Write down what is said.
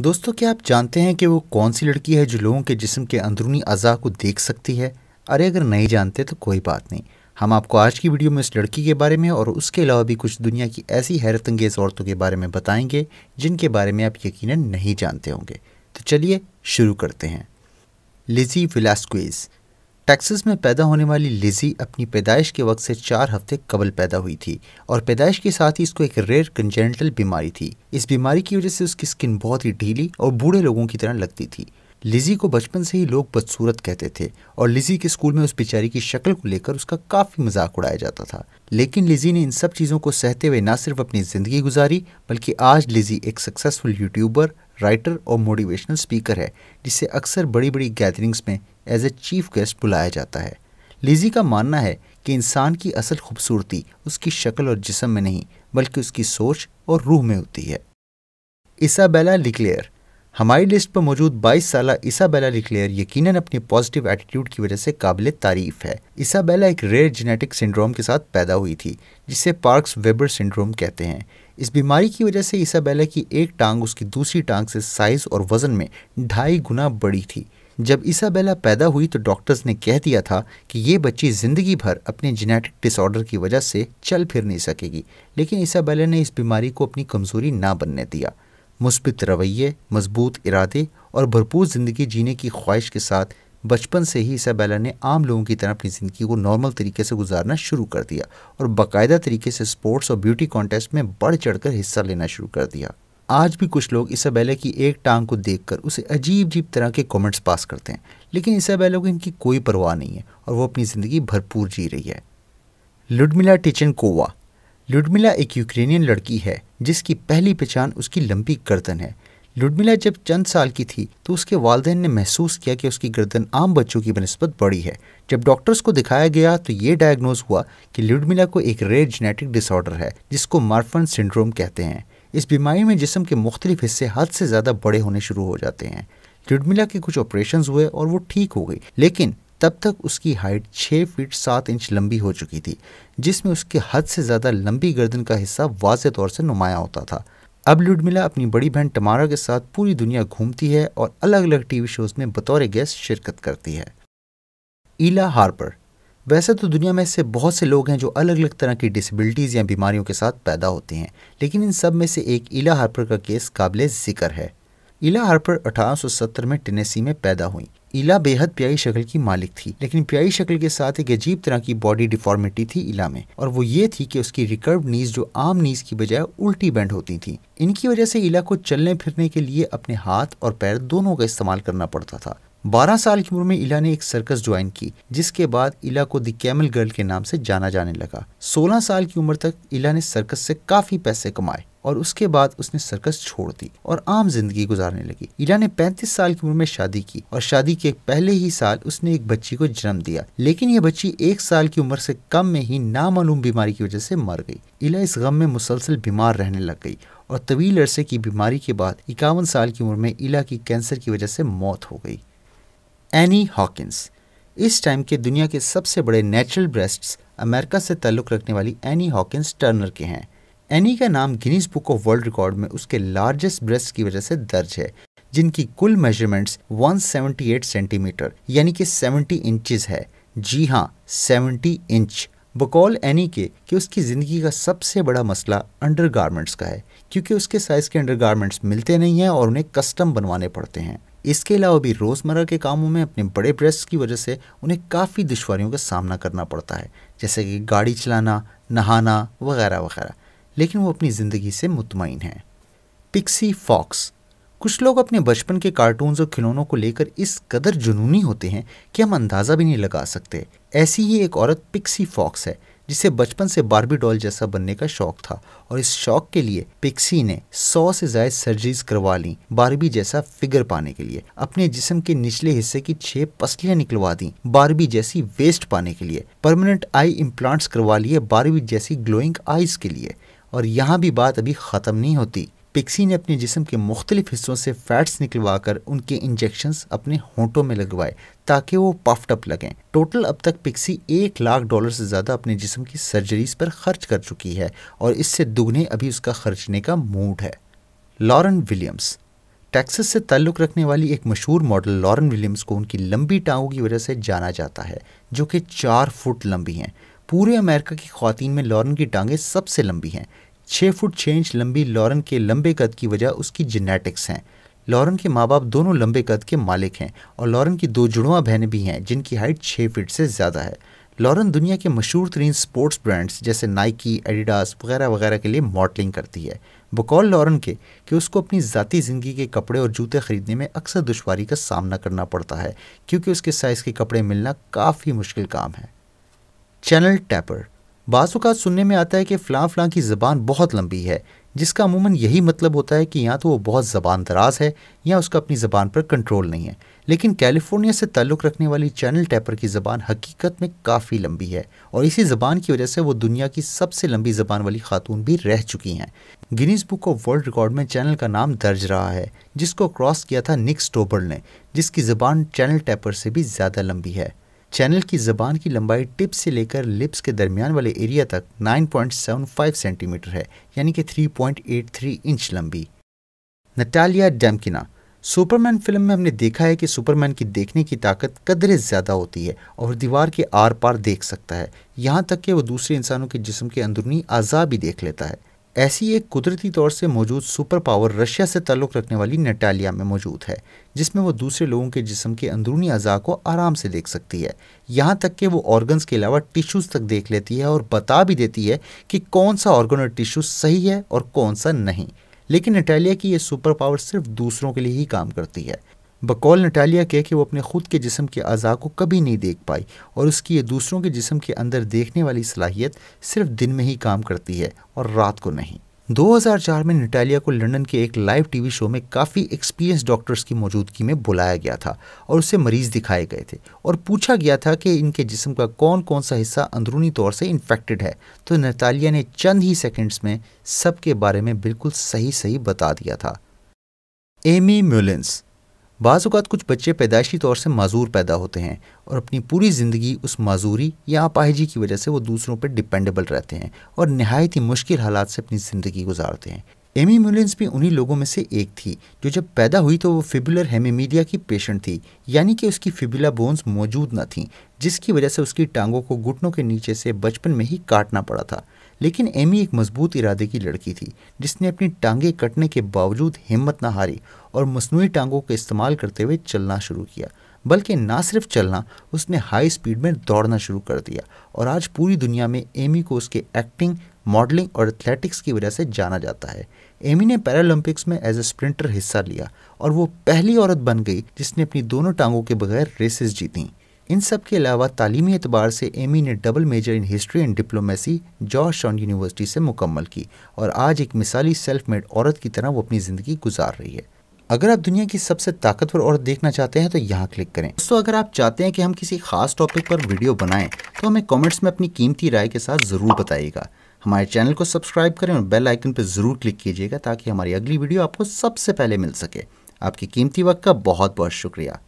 दोस्तों क्या आप जानते हैं कि वो कौन सी लड़की है जो लोगों के जिस्म के अंदरूनी अज़ा को देख सकती है अरे अगर नहीं जानते तो कोई बात नहीं हम आपको आज की वीडियो में इस लड़की के बारे में और उसके अलावा भी कुछ दुनिया की ऐसी हैरत औरतों के बारे में बताएंगे जिनके बारे में आप यकीन नहीं जानते होंगे तो चलिए शुरू करते हैं लिजी विलास्क्वेज़ टैक्सिस में पैदा होने वाली लिजी अपनी पैदाइश के वक्त से चार हफ्ते कबल पैदा हुई थी और पैदाइश के साथ ही इसको एक रेयर कंजेंटल बीमारी थी इस बीमारी की वजह से उसकी स्किन बहुत ही ढीली और बूढ़े लोगों की तरह लगती थी लिजी को बचपन से ही लोग बदसूरत कहते थे और लिजी के स्कूल में उस बेचारी की शक्ल को लेकर उसका काफ़ी मजाक उड़ाया जाता था लेकिन लिजी ने इन सब चीज़ों को सहते हुए न सिर्फ अपनी ज़िंदगी गुजारी बल्कि आज लिजी एक सक्सेसफुल यूट्यूबर राइटर और मोटिवेशनल स्पीकर है जिसे अक्सर बड़ी बड़ी गैदरिंग्स में एज ए चीफ गेस्ट बुलाया जाता है लिजी का मानना है कि इंसान की असल खूबसूरती उसकी शक्ल और जिसम में नहीं बल्कि उसकी सोच और रूह में होती है इसाबेला लिक्लेयर हमारी लिस्ट पर मौजूद 22 साल इसाबेला रिक्लेयर यकीनन अपने पॉजिटिव एटीट्यूड की वजह से काबिल तारीफ है इसाबेला एक रेयर जेनेटिक सिंड्रोम के साथ पैदा हुई थी जिसे पार्क्स वेबर सिंड्रोम कहते हैं इस बीमारी की वजह से इसाबेला की एक टांग उसकी दूसरी टांग से साइज और वजन में ढाई गुना बड़ी थी जब इसाबेला पैदा हुई तो डॉक्टर्स ने कह दिया था कि ये बच्ची ज़िंदगी भर अपने जेनेटिक डिसऑर्डर की वजह से चल फिर नहीं सकेगी लेकिन इसाबेला ने इस बीमारी को अपनी कमज़ोरी ना बनने दिया मुस्बित रवैये मजबूत इरादे और भरपूर ज़िंदगी जीने की ख्वाहिश के साथ बचपन से ही इसabella ने आम लोगों की तरह अपनी ज़िंदगी को नॉर्मल तरीके से गुजारना शुरू कर दिया और बाकायदा तरीके से स्पोर्ट्स और ब्यूटी कॉन्टेस्ट में बढ़ चढ़ कर हिस्सा लेना शुरू कर दिया आज भी कुछ लोग इसabella की एक टांग को देख कर उसे अजीब अजीब तरह के कॉमेंट्स पास करते हैं लेकिन इसabella को इनकी कोई परवाह नहीं है और वह अपनी ज़िंदगी भरपूर जी रही है लुडमिला टिचन कोवा लुडमिला एक यूक्रेनियन लड़की है जिसकी पहली पहचान उसकी लंबी गर्दन है लुडमिला जब चंद साल की थी तो उसके वालदेन ने महसूस किया कि उसकी गर्दन आम बच्चों की बनस्बत बड़ी है जब डॉक्टर्स को दिखाया गया तो ये डायग्नोज हुआ कि लुडमिला को एक रेयर जेनेटिक डिसऑर्डर है जिसको मार्फन सिंड्रोम कहते हैं इस बीमारी में जिसम के मुख्तलिफ हिस्से हद से ज़्यादा बड़े होने शुरू हो जाते हैं लुडमिला के कुछ ऑपरेशन हुए और वो ठीक हो गई लेकिन तब तक उसकी हाइट छः फीट सात इंच लंबी हो चुकी थी जिसमें उसके हद से ज़्यादा लंबी गर्दन का हिस्सा वाज तौर से नुमाया होता था अब लुडमिला अपनी बड़ी बहन टमारा के साथ पूरी दुनिया घूमती है और अलग अलग टीवी शोज में बतौर गेस्ट शिरकत करती है ईला हार्पर वैसे तो दुनिया में ऐसे बहुत से लोग हैं जो अलग अलग तरह की डिसेबिलिटीज़ या बीमारियों के साथ पैदा होते हैं लेकिन इन सब में से एक ईला हार्पर का केस काबिल ज़िक्र है इला हार्पर 1870 में टेनेसी में पैदा हुई इला बेहद प्यारी शक्ल की मालिक थी लेकिन प्यारी शक्ल के साथ एक अजीब तरह की बॉडी डिफॉर्मिटी थी इला में और वो ये थी कि उसकी रिकर्व नीज जो आम नीज की बजाय उल्टी बैंड होती थी इनकी वजह से इला को चलने फिरने के लिए अपने हाथ और पैर दोनों का इस्तेमाल करना पड़ता था बारह साल की उम्र में इला ने एक सर्कस ज्वाइन की जिसके बाद इला को दी कैमल गर्ल के नाम से जाना जाने लगा सोलह साल की उम्र तक इला ने सर्कस से काफी पैसे कमाए और उसके बाद उसने सर्कस छोड़ दी और आम जिंदगी गुजारने लगी इला ने 35 साल की उम्र में शादी की और शादी के पहले ही साल उसने एक बच्ची को जन्म दिया लेकिन यह बच्ची एक साल की उम्र से कम में ही नामालूम बीमारी की वजह से मर गई इला इस गम में मुसलसल बीमार रहने लग गई और तवील अरसे की बीमारी के बाद इक्यावन साल की उम्र में इला की कैंसर की वजह से मौत हो गई एनी हॉकिंस इस टाइम के दुनिया के सबसे बड़े नेचुरल ब्रेस्ट अमेरिका से ताल्लुक़ रखने वाली एनी हॉकिंस टर्नर के हैं एनी का नाम Guinness Book of World Record में उसके लार्जेस्ट ब्रेस्ट की वजह से दर्ज है जिनकी कुल मेजरमेंट्स 178 सेंटीमीटर यानी कि 70 इंचज है जी हाँ 70 इंच बकौल एनी के कि उसकी ज़िंदगी का सबसे बड़ा मसला अंडर का है क्योंकि उसके साइज़ के अंडर मिलते नहीं हैं और उन्हें कस्टम बनवाने पड़ते हैं इसके अलावा भी रोज़मर्रा के कामों में अपने बड़े ब्रेस्ट की वजह से उन्हें काफ़ी दुशारियों का सामना करना पड़ता है जैसे कि गाड़ी चलाना नहाना वगैरह वगैरह लेकिन वो अपनी ज़िंदगी से मुतमिन है पिक्सी फॉक्स कुछ लोग अपने बचपन के कार्टून्स और खिलौनों को लेकर इस कदर जुनूनी होते हैं कि हम अंदाज़ा भी नहीं लगा सकते ऐसी ही एक औरत पिक्सी फॉक्स है जिसे बचपन से बारबी डॉल जैसा बनने का शौक था और इस शौक के लिए पिक्सी ने सौ से ज्यादा सर्जरीज करवा ली बारबी जैसा फिगर पाने के लिए अपने जिस्म के निचले हिस्से की छह पसलियां निकलवा दी बारबी जैसी वेस्ट पाने के लिए परमानेंट आई इम्प्लांट्स करवा लिए बारबी जैसी ग्लोइंग आईज के लिए और यहाँ भी बात अभी ख़त्म नहीं होती पिक्सी ने अपने जिसम के मुख्तलिफ हिस्सों से फैट्स निकलवा कर उनके इंजेक्शन अपने होंठों में लगवाए ताकि वो पफ्ट अप लगें टोटल अब तक पिक्सी एक लाख डॉलर से ज़्यादा अपने जिसम की सर्जरीज पर खर्च कर चुकी है और इससे दुगने अभी उसका खर्चने का मूड है लॉरन विलियम्स टैक्सिस से ताल्लुक़ रखने वाली एक मशहूर मॉडल लॉरन विलियम्स को उनकी लंबी टांगों की वजह से जाना जाता है जो कि चार फुट लंबी हैं पूरे अमेरिका की खातन में लॉरन की टांगें सबसे लंबी हैं छः फुट छः इंच लंबी लॉरन के लंबे कद की वजह उसकी जेनेटिक्स हैं लॉरन के माँ बाप दोनों लंबे कद के मालिक हैं और लॉरन की दो जुड़वा बहनें भी हैं जिनकी हाइट छः फीट से ज़्यादा है लॉरन दुनिया के मशहूर तरीन स्पोर्ट्स ब्रांड्स जैसे नाइकी एडिडास वगैरह वगैरह के लिए मॉडलिंग करती है बकौल लॉरन के कि उसको अपनी ज़ाती ज़िंदगी के कपड़े और जूते ख़रीदने में अक्सर दुशारी का सामना करना पड़ता है क्योंकि उसके साइज़ के कपड़े मिलना काफ़ी मुश्किल काम है चैनल टैपर बाज़ का सुनने में आता है कि फ्लां फ्लां की ज़बान बहुत लंबी है जिसका अमूमन यही मतलब होता है कि या तो वो बहुत ज़बान दराज है या उसका अपनी ज़बान पर कंट्रोल नहीं है लेकिन कैलिफोर्निया से ताल्लुक़ रखने वाली चैनल टैपर की ज़बान हकीकत में काफ़ी लंबी है और इसी ज़बान की वजह से वो दुनिया की सबसे लंबी ज़बान वाली खातून भी रह चुकी हैं Guinness Book of World Record में चैनल का नाम दर्ज रहा है जिसको क्रॉस किया था निक स्टोबर ने जिसकी ज़बान चैनल टैपर से भी ज़्यादा लंबी है चैनल की ज़बान की लंबाई टिप से लेकर लिप्स के दरमियान वाले एरिया तक 9.75 सेंटीमीटर है यानी कि 3.83 इंच लंबी नटालिया डेमकिना सुपरमैन फिल्म में हमने देखा है कि सुपरमैन की देखने की ताकत कदरे ज़्यादा होती है और दीवार के आर पार देख सकता है यहाँ तक कि वह दूसरे इंसानों के जिस्म के अंदरूनी अज़ा भी देख लेता है ऐसी एक कुदरती तौर से मौजूद सुपर पावर रशिया से ताल्लुक़ रखने वाली नटालिया में मौजूद है जिसमें वो दूसरे लोगों के जिसम के अंदरूनी अज़ा को आराम से देख सकती है यहाँ तक कि वो ऑर्गन्स के अलावा टिश्यूज़ तक देख लेती है और बता भी देती है कि कौन सा ऑर्गन और टिश्यू सही है और कौन सा नहीं लेकिन नटालिया की ये सुपर पावर सिर्फ दूसरों के लिए ही काम करती है बकौल नटालिया कह के वो अपने ख़ुद के जिसम के अज़ा को कभी नहीं देख पाई और उसकी ये दूसरों के जिसम के अंदर देखने वाली सलाहियत सिर्फ दिन में ही काम करती है और रात को नहीं 2004 में नटालिया को लंदन के एक लाइव टीवी शो में काफ़ी एक्सपीरियंस डॉक्टर्स की मौजूदगी में बुलाया गया था और उसे मरीज़ दिखाए गए थे और पूछा गया था कि इनके जिसम का कौन कौन सा हिस्सा अंदरूनी तौर से इन्फेक्टेड है तो नटालिया ने चंद ही सेकंड्स में सब के बारे में बिल्कुल सही सही बता दिया था एमी म्यूलेंस बाज़ात कुछ बच्चे पैदाइशी तौर से माजूर पैदा होते हैं और अपनी पूरी ज़िंदगी उस माजूरी या अपाहिजी की वजह से वो दूसरों पर डिपेंडेबल रहते हैं और नहायत ही मुश्किल हालात से अपनी ज़िंदगी गुजारते हैं एमी म्यूलेंस भी उन्हीं लोगों में से एक थी जो जब पैदा हुई तो वो फिबुलर हेमीमीडिया की पेशेंट थी यानी कि उसकी फिबुला बोन्स मौजूद न थी जिसकी वजह से उसकी टांगों को घुटनों के नीचे से बचपन में ही काटना पड़ा था लेकिन एमी एक मजबूत इरादे की लड़की थी जिसने अपनी टांगें कटने के बावजूद हिम्मत ना हारी और मसनू टांगों का इस्तेमाल करते हुए चलना शुरू किया बल्कि ना सिर्फ चलना उसने हाई स्पीड में दौड़ना शुरू कर दिया और आज पूरी दुनिया में एमी को उसके एक्टिंग मॉडलिंग और एथलेटिक्स की वजह से जाना जाता है एमी ने पैरालंपिक्स में एज ए स्प्रिंटर हिस्सा लिया और वो पहली औरत बन गई जिसने अपनी दोनों टांगों के बगैर रेसेस जीतीं इन सब के अलावा तालीमी एतबार से एमी e ने double major in history and diplomacy Georgetown university से मुकम्मल की और आज एक मिसाली सेल्फ मेड औरत की तरह वो अपनी ज़िंदगी गुजार रही है अगर आप दुनिया की सबसे ताकतवर औरत देखना चाहते हैं तो यहाँ क्लिक करें दोस्तों अगर आप चाहते हैं कि हम किसी खास टॉपिक पर वीडियो बनाएं तो हमें कमेंट्स में अपनी कीमती राय के साथ ज़रूर बताइएगा हमारे चैनल को सब्सक्राइब करें और बेल आइकन पर ज़रूर क्लिक कीजिएगा ताकि हमारी अगली वीडियो आपको सबसे पहले मिल सके आपकी कीमती वक्त का बहुत बहुत शुक्रिया